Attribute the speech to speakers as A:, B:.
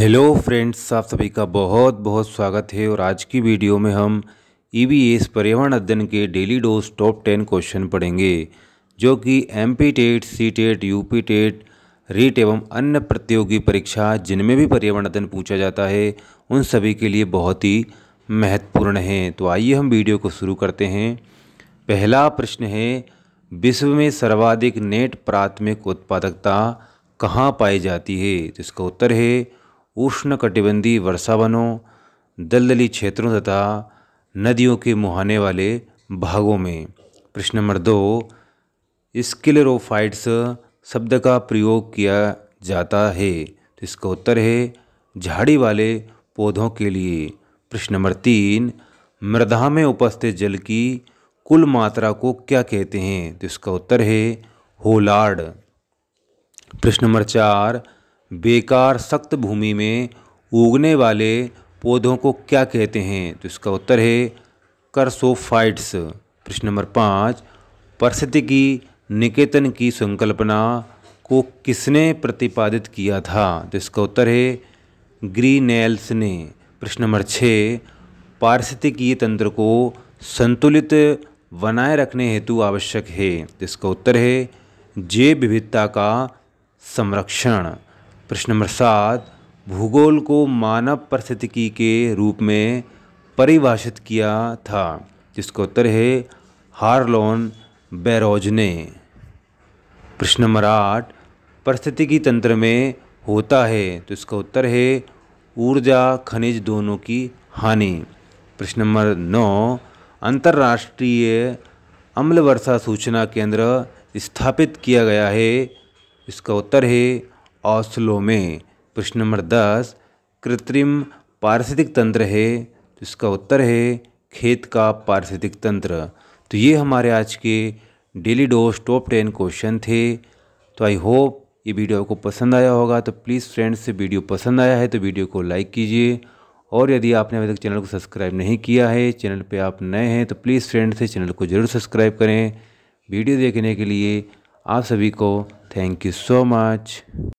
A: hello friends आप सभी का बहुत बहुत स्वागत है और आज की वीडियो में हम ई e एस पर्यावरण अध्ययन के daily dose top ten question पढ़ेंगे जो कि M P TET C TET U P TET REET एवं अन्य प्रतियोगी परीक्षा जिनमें भी पर्यावरण अध्ययन पूछा जाता है उन सभी के लिए बहुत ही महत्वपूर्ण है तो आइए हम वीडियो को शुरू करते हैं पहला प्रश्न है विश्व में सर्वाधिक नेट प्राथमिक उत्पादकता कहाँ पाई जाती है तो इसका उत्तर है उष्ण कटिबंधीय वर्षावनों दलदली क्षेत्रों तथा नदियों के मुहाने वाले भागों में प्रश्न नंबर दो स्किलरोफाइट्स शब्द का प्रयोग किया जाता है तो इसका उत्तर है झाड़ी वाले पौधों के लिए प्रश्न नंबर तीन मृदा में उपस्थित जल की कुल मात्रा को क्या कहते हैं तो इसका उत्तर है होलार्ड प्रश्न नंबर चार बेकार सख्त भूमि में उगने वाले पौधों को क्या कहते हैं तो इसका उत्तर है करसोफाइट्स प्रश्न नंबर पाँच परिस्थिति की निकेतन की संकल्पना को किसने प्रतिपादित किया था तो इसका उत्तर है ग्रीनेल्स ने प्रश्न नंबर छः पारिस्थितिकीय तंत्र को संतुलित बनाए रखने हेतु आवश्यक है जिसका तो उत्तर है जैव विविधता का संरक्षण प्रश्न नंबर सात भूगोल को मानव परिस्थितिकी के रूप में परिभाषित किया था जिसका उत्तर है हार्लोन बैरोज ने प्रश्न नंबर आठ परिस्थितिकी तंत्र में होता है तो इसका उत्तर है ऊर्जा खनिज दोनों की हानि प्रश्न नंबर नौ अंतर्राष्ट्रीय अम्ल वर्षा सूचना केंद्र स्थापित किया गया है इसका उत्तर है ऑस्लो में प्रश्न नंबर दस कृत्रिम पारिस्थितिक तंत्र है तो इसका उत्तर है खेत का पारिस्थितिक तंत्र तो ये हमारे आज के daily dose top ten question थे तो आई होप ये वीडियो आपको पसंद आया होगा तो प्लीज़ फ्रेंड्स से वीडियो पसंद आया है तो वीडियो को लाइक कीजिए और यदि आपने अभी तक चैनल को सब्सक्राइब नहीं किया है चैनल पे आप नए हैं तो प्लीज़ फ्रेंड से चैनल को ज़रूर सब्सक्राइब करें वीडियो देखने के लिए आप सभी को थैंक यू सो मच